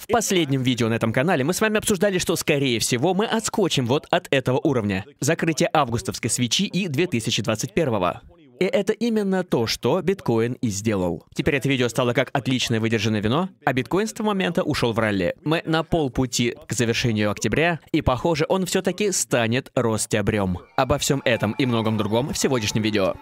В последнем видео на этом канале мы с вами обсуждали, что, скорее всего, мы отскочим вот от этого уровня. Закрытие августовской свечи и 2021 -го. И это именно то, что биткоин и сделал. Теперь это видео стало как отличное выдержанное вино, а биткоин с того момента ушел в ралли. Мы на полпути к завершению октября, и похоже, он все-таки станет ростябрем. Обо всем этом и многом другом в сегодняшнем видео.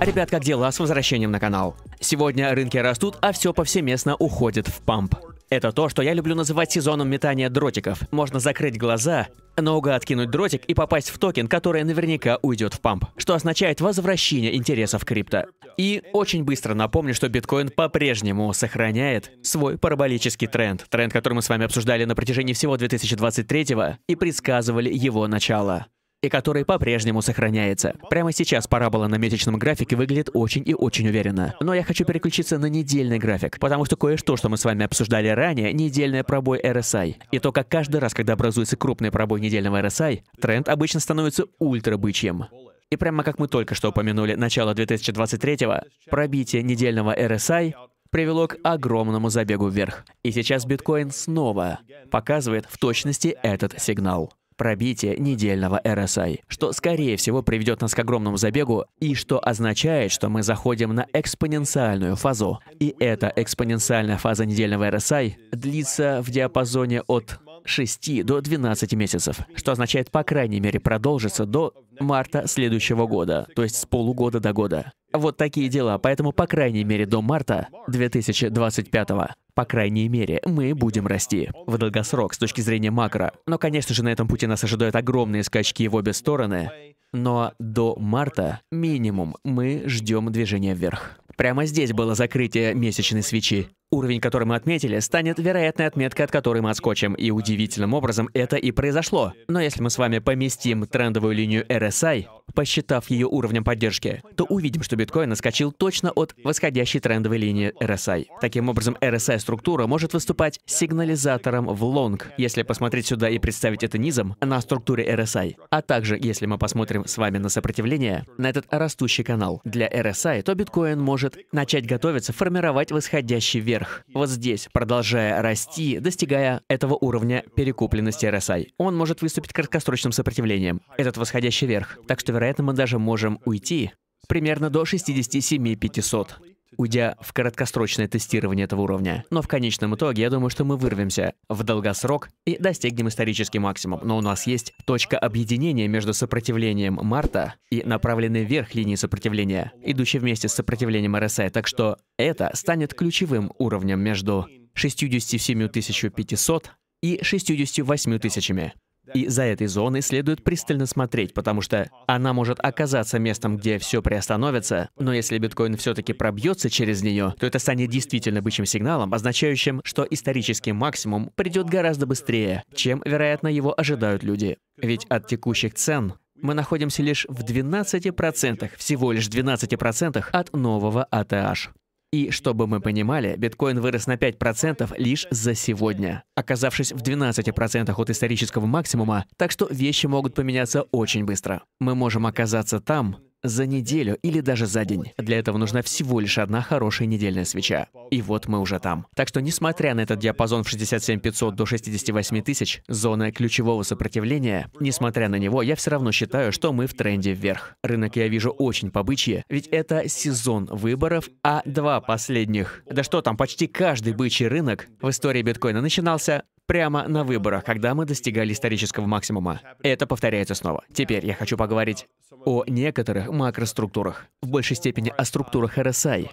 Ребят, как дела? С возвращением на канал. Сегодня рынки растут, а все повсеместно уходит в памп. Это то, что я люблю называть сезоном метания дротиков. Можно закрыть глаза, наугад кинуть дротик и попасть в токен, который наверняка уйдет в памп, что означает возвращение интересов крипто. И очень быстро напомню, что биткоин по-прежнему сохраняет свой параболический тренд, тренд, который мы с вами обсуждали на протяжении всего 2023 и предсказывали его начало и который по-прежнему сохраняется. Прямо сейчас парабола на месячном графике выглядит очень и очень уверенно. Но я хочу переключиться на недельный график, потому что кое-что, что мы с вами обсуждали ранее, недельный пробой RSI. И то, как каждый раз, когда образуется крупный пробой недельного RSI, тренд обычно становится ультрабычьим. И прямо как мы только что упомянули, начало 2023-го, пробитие недельного RSI привело к огромному забегу вверх. И сейчас биткоин снова показывает в точности этот сигнал пробития недельного RSI, что скорее всего приведет нас к огромному забегу и что означает, что мы заходим на экспоненциальную фазу. И эта экспоненциальная фаза недельного RSI длится в диапазоне от 6 до 12 месяцев, что означает, по крайней мере, продолжится до марта следующего года, то есть с полугода до года. Вот такие дела, поэтому, по крайней мере, до марта 2025 по крайней мере, мы будем расти в долгосрок с точки зрения макро. Но, конечно же, на этом пути нас ожидают огромные скачки в обе стороны. Но до марта, минимум, мы ждем движения вверх. Прямо здесь было закрытие месячной свечи. Уровень, который мы отметили, станет вероятной отметкой, от которой мы отскочим, и удивительным образом это и произошло. Но если мы с вами поместим трендовую линию RSI, посчитав ее уровнем поддержки, то увидим, что биткоин наскочил точно от восходящей трендовой линии RSI. Таким образом, RSI-структура может выступать сигнализатором в лонг, если посмотреть сюда и представить это низом на структуре RSI. А также, если мы посмотрим с вами на сопротивление, на этот растущий канал для RSI, то биткоин может начать готовиться формировать восходящий вверх вверх. Вот здесь, продолжая расти, достигая этого уровня перекупленности RSI, а он может выступить краткосрочным сопротивлением, этот восходящий вверх. Так что, вероятно, мы даже можем уйти примерно до 67 500 уйдя в краткосрочное тестирование этого уровня. Но в конечном итоге, я думаю, что мы вырвемся в долгосрок и достигнем исторический максимум. Но у нас есть точка объединения между сопротивлением Марта и направленной вверх линии сопротивления, идущей вместе с сопротивлением РСА. Так что это станет ключевым уровнем между 67 500 и 68 тысячами. И за этой зоной следует пристально смотреть, потому что она может оказаться местом, где все приостановится, но если биткоин все-таки пробьется через нее, то это станет действительно бычьим сигналом, означающим, что исторический максимум придет гораздо быстрее, чем, вероятно, его ожидают люди. Ведь от текущих цен мы находимся лишь в 12%, всего лишь 12% от нового АТH. И чтобы мы понимали, биткоин вырос на 5% лишь за сегодня, оказавшись в 12% от исторического максимума, так что вещи могут поменяться очень быстро. Мы можем оказаться там, за неделю или даже за день. Для этого нужна всего лишь одна хорошая недельная свеча. И вот мы уже там. Так что, несмотря на этот диапазон в 67 500 до 68 тысяч, зона ключевого сопротивления, несмотря на него, я все равно считаю, что мы в тренде вверх. Рынок я вижу очень побычье, ведь это сезон выборов, а два последних. Да что там, почти каждый бычий рынок в истории биткоина начинался прямо на выборах, когда мы достигали исторического максимума. Это повторяется снова. Теперь я хочу поговорить о некоторых макроструктурах, в большей степени о структурах RSI.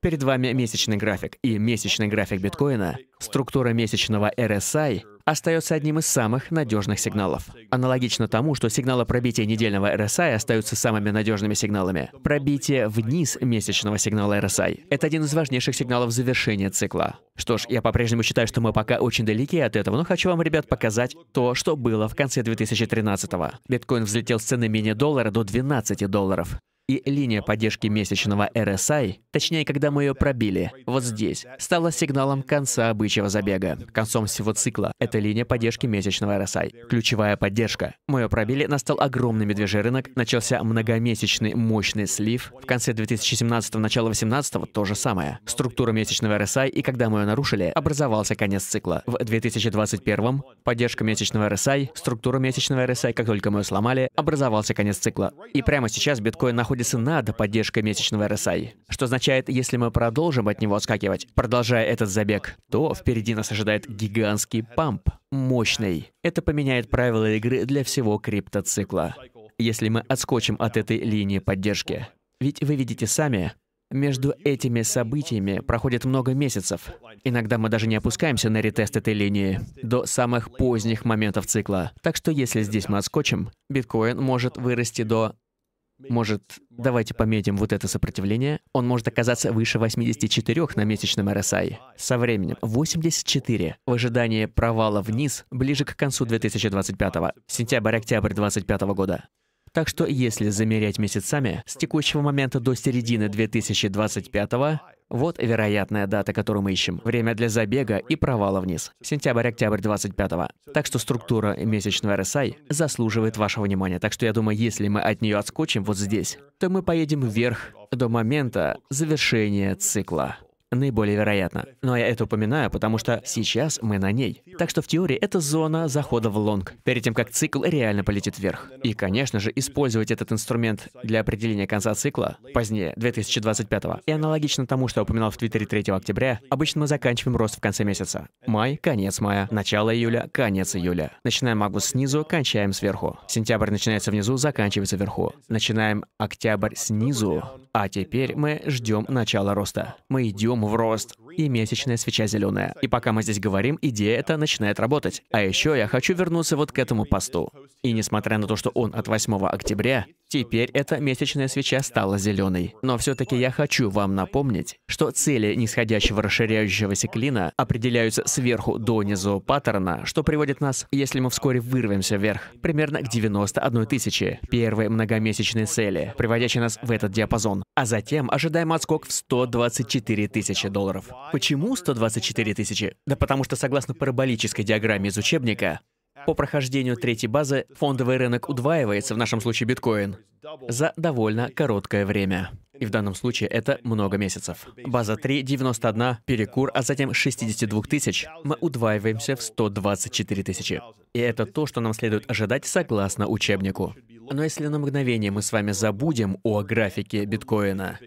Перед вами месячный график и месячный график биткоина. Структура месячного RSI остается одним из самых надежных сигналов. Аналогично тому, что сигналы пробития недельного RSI остаются самыми надежными сигналами. Пробитие вниз месячного сигнала RSI — это один из важнейших сигналов завершения цикла. Что ж, я по-прежнему считаю, что мы пока очень далеки от этого, но хочу вам, ребят, показать то, что было в конце 2013-го. Биткоин взлетел с цены менее доллара до 12 долларов. И линия поддержки месячного RSI, точнее, когда мы ее пробили, вот здесь, стала сигналом конца обычного забега, концом всего цикла. Это линия поддержки месячного RSI. Ключевая поддержка. Мы ее пробили, настал огромный медвежий рынок, начался многомесячный мощный слив. В конце 2017 начало 2018 то же самое. Структура месячного RSI, и когда мы ее нарушили, образовался конец цикла. В 2021 поддержка месячного RSI, структура месячного RSI, как только мы ее сломали, образовался конец цикла. И прямо сейчас биткоин находится находится над поддержкой месячного RSI, что означает, если мы продолжим от него отскакивать, продолжая этот забег, то впереди нас ожидает гигантский памп, мощный. Это поменяет правила игры для всего криптоцикла, если мы отскочим от этой линии поддержки. Ведь вы видите сами, между этими событиями проходит много месяцев. Иногда мы даже не опускаемся на ретест этой линии до самых поздних моментов цикла. Так что если здесь мы отскочим, биткоин может вырасти до может, давайте пометим вот это сопротивление, он может оказаться выше 84 на месячном RSI. Со временем 84. В ожидании провала вниз ближе к концу 2025, сентябрь-октябрь 2025 года. Так что если замерять месяцами, с текущего момента до середины 2025 -го, вот вероятная дата, которую мы ищем. Время для забега и провала вниз. Сентябрь-октябрь 25 -го. Так что структура месячного RSI заслуживает вашего внимания. Так что я думаю, если мы от нее отскочим вот здесь, то мы поедем вверх до момента завершения цикла наиболее вероятно. Но я это упоминаю, потому что сейчас мы на ней. Так что в теории это зона захода в лонг, перед тем, как цикл реально полетит вверх. И, конечно же, использовать этот инструмент для определения конца цикла позднее, 2025 -го. И аналогично тому, что я упоминал в Твиттере 3 октября, обычно мы заканчиваем рост в конце месяца. Май, конец мая, начало июля, конец июля. Начинаем август снизу, кончаем сверху. Сентябрь начинается внизу, заканчивается вверху. Начинаем октябрь снизу, а теперь мы ждем начала роста. Мы идем в рост, и месячная свеча зеленая. И пока мы здесь говорим, идея эта начинает работать. А еще я хочу вернуться вот к этому посту. И несмотря на то, что он от 8 октября, теперь эта месячная свеча стала зеленой. Но все-таки я хочу вам напомнить, что цели нисходящего расширяющегося клина определяются сверху донизу паттерна, что приводит нас, если мы вскоре вырвемся вверх, примерно к 91 тысяче, первой многомесячной цели, приводящей нас в этот диапазон, а затем ожидаем отскок в 124 тысячи долларов. Почему 124 тысячи? Да потому что, согласно параболической диаграмме из учебника, по прохождению третьей базы фондовый рынок удваивается, в нашем случае биткоин, за довольно короткое время. И в данном случае это много месяцев. База 3, 91, перекур, а затем 62 тысяч. Мы удваиваемся в 124 тысячи. И это то, что нам следует ожидать согласно учебнику. Но если на мгновение мы с вами забудем о графике биткоина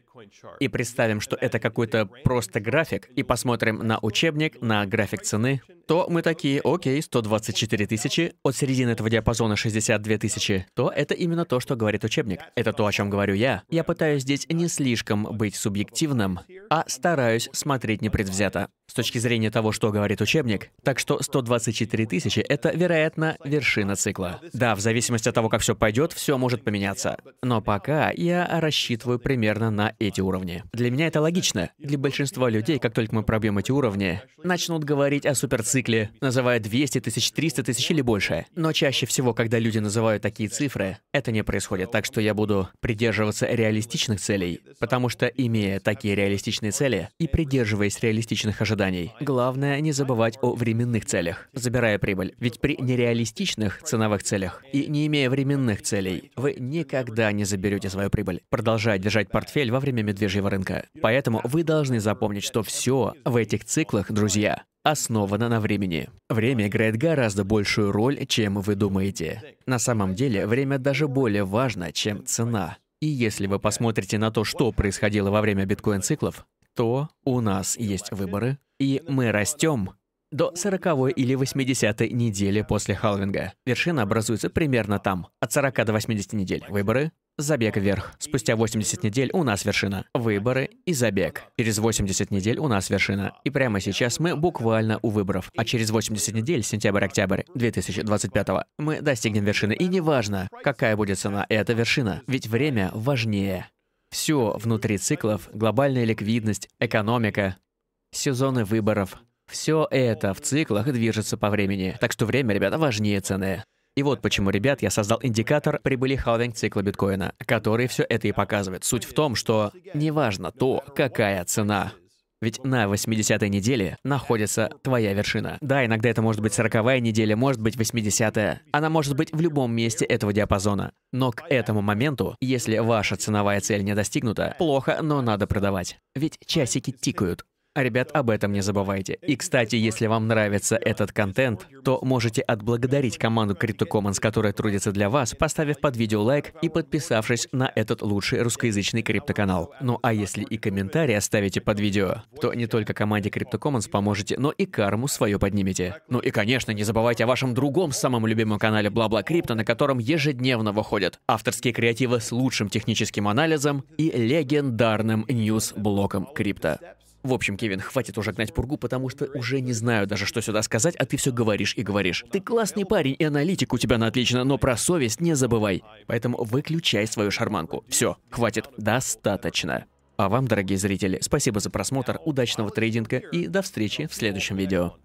и представим, что это какой-то просто график, и посмотрим на учебник, на график цены, то мы такие, окей, 124 тысячи, от середины этого диапазона 62 тысячи, то это именно то, что говорит учебник. Это то, о чем говорю я. Я пытаюсь здесь не слишком быть субъективным, а стараюсь смотреть непредвзято с точки зрения того, что говорит учебник. Так что 124 тысячи — это, вероятно, вершина цикла. Да, в зависимости от того, как все пойдет, все может поменяться. Но пока я рассчитываю примерно на эти уровни. Для меня это логично. Для большинства людей, как только мы пробьем эти уровни, начнут говорить о суперцикле, называя 200 тысяч, 300 тысяч или больше. Но чаще всего, когда люди называют такие цифры, это не происходит. Так что я буду придерживаться реалистичных целей, потому что, имея такие реалистичные цели и придерживаясь реалистичных ожиданий, главное не забывать о временных целях, забирая прибыль. Ведь при нереалистичных ценовых целях и не имея временных целей, вы никогда не заберете свою прибыль. Продолжая держать портфель во время время медвежьего рынка. Поэтому вы должны запомнить, что все в этих циклах, друзья, основано на времени. Время играет гораздо большую роль, чем вы думаете. На самом деле, время даже более важно, чем цена. И если вы посмотрите на то, что происходило во время биткоин-циклов, то у нас есть выборы, и мы растем до 40 или 80 недели после халвинга. Вершина образуется примерно там, от 40 до 80 недель. Выборы Забег вверх. Спустя 80 недель у нас вершина. Выборы и забег. Через 80 недель у нас вершина. И прямо сейчас мы буквально у выборов. А через 80 недель, сентябрь-октябрь 2025 мы достигнем вершины. И неважно, какая будет цена, это вершина. Ведь время важнее. Все внутри циклов, глобальная ликвидность, экономика, сезоны выборов. Все это в циклах движется по времени. Так что время, ребята, важнее цены. И вот почему, ребят, я создал индикатор прибыли халвинг цикла биткоина, который все это и показывает. Суть в том, что неважно то, какая цена. Ведь на 80-й неделе находится твоя вершина. Да, иногда это может быть 40-я неделя, может быть 80-я. Она может быть в любом месте этого диапазона. Но к этому моменту, если ваша ценовая цель не достигнута, плохо, но надо продавать. Ведь часики тикают. А, ребят, об этом не забывайте. И, кстати, если вам нравится этот контент, то можете отблагодарить команду CryptoCommons, которая трудится для вас, поставив под видео лайк и подписавшись на этот лучший русскоязычный криптоканал. Ну а если и комментарий оставите под видео, то не только команде CryptoCommons поможете, но и карму свою поднимете. Ну и, конечно, не забывайте о вашем другом самом любимом канале Бла-Бла Крипто, на котором ежедневно выходят авторские креативы с лучшим техническим анализом и легендарным ньюс-блоком крипто. В общем, Кевин, хватит уже гнать пургу, потому что уже не знаю даже, что сюда сказать, а ты все говоришь и говоришь. Ты классный парень, и аналитик у тебя на отлично, но про совесть не забывай. Поэтому выключай свою шарманку. Все, хватит, достаточно. А вам, дорогие зрители, спасибо за просмотр, удачного трейдинга и до встречи в следующем видео.